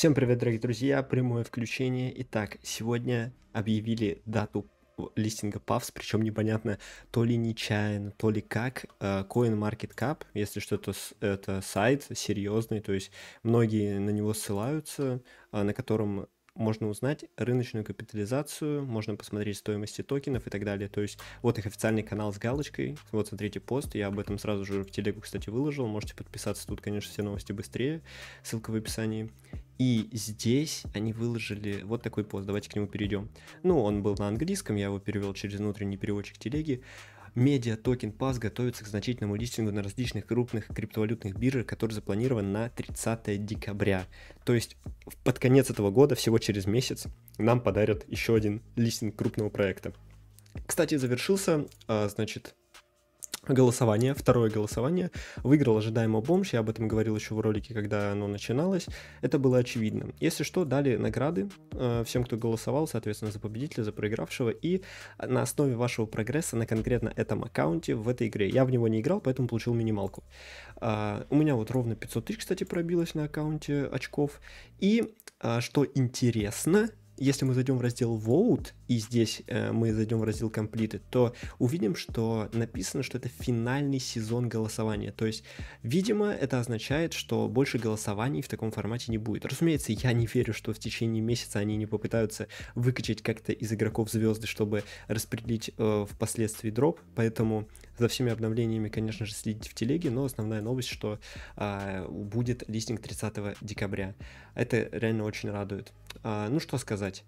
Всем привет, дорогие друзья, прямое включение. Итак, сегодня объявили дату листинга PAVS, причем непонятно, то ли нечаянно, то ли как. Э, CoinMarketCap, если что, то это сайт серьезный, то есть многие на него ссылаются, э, на котором можно узнать рыночную капитализацию, можно посмотреть стоимости токенов и так далее. То есть вот их официальный канал с галочкой, вот смотрите пост, я об этом сразу же в телегу, кстати, выложил, можете подписаться, тут, конечно, все новости быстрее, ссылка в описании. И здесь они выложили вот такой пост, давайте к нему перейдем. Ну, он был на английском, я его перевел через внутренний переводчик телеги. Медиа токен PAS готовится к значительному листингу на различных крупных криптовалютных биржах, который запланирован на 30 декабря. То есть под конец этого года, всего через месяц, нам подарят еще один листинг крупного проекта. Кстати, завершился, а, значит, голосование, второе голосование, выиграл ожидаемо бомж, я об этом говорил еще в ролике, когда оно начиналось, это было очевидно. Если что, дали награды э, всем, кто голосовал, соответственно, за победителя, за проигравшего, и на основе вашего прогресса на конкретно этом аккаунте в этой игре. Я в него не играл, поэтому получил минималку. Э, у меня вот ровно 500 тысяч, кстати, пробилось на аккаунте очков, и э, что интересно, если мы зайдем в раздел Vote, и здесь э, мы зайдем в раздел Completed, то увидим, что написано, что это финальный сезон голосования. То есть, видимо, это означает, что больше голосований в таком формате не будет. Разумеется, я не верю, что в течение месяца они не попытаются выкачать как-то из игроков звезды, чтобы распределить э, впоследствии дроп, поэтому за всеми обновлениями, конечно же, следите в телеге, но основная новость, что а, будет листинг 30 декабря. Это реально очень радует. А, ну что сказать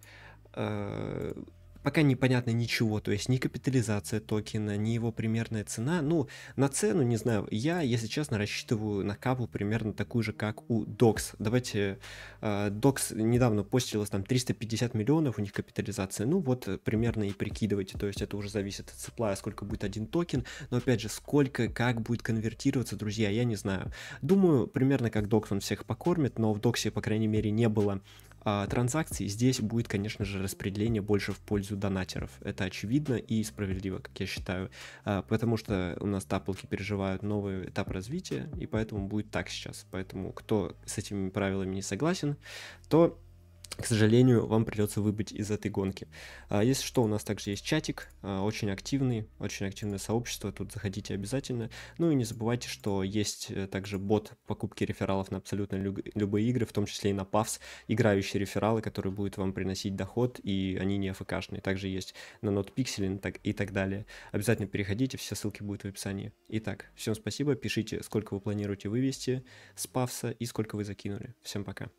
а, пока непонятно ничего, то есть ни капитализация токена, ни его примерная цена. Ну, на цену, не знаю, я, если честно, рассчитываю на капу примерно такую же, как у DOX. Давайте, э, DOX недавно постилось там 350 миллионов, у них капитализация, ну вот э, примерно и прикидывайте, то есть это уже зависит от supply, сколько будет один токен, но опять же, сколько, как будет конвертироваться, друзья, я не знаю. Думаю, примерно как DOX он всех покормит, но в DOX, по крайней мере, не было а, транзакций, здесь будет, конечно же, распределение больше в пользу донатеров. Это очевидно и справедливо, как я считаю, а, потому что у нас таплки переживают новый этап развития, и поэтому будет так сейчас. Поэтому кто с этими правилами не согласен, то к сожалению, вам придется выбыть из этой гонки. А, если что, у нас также есть чатик, а, очень активный, очень активное сообщество, тут заходите обязательно. Ну и не забывайте, что есть э, также бот покупки рефералов на абсолютно любые игры, в том числе и на PAFS, играющие рефералы, которые будут вам приносить доход, и они не афкшные. Также есть на NotPixel и так далее. Обязательно переходите, все ссылки будут в описании. Итак, всем спасибо, пишите, сколько вы планируете вывести с PAFS и сколько вы закинули. Всем пока.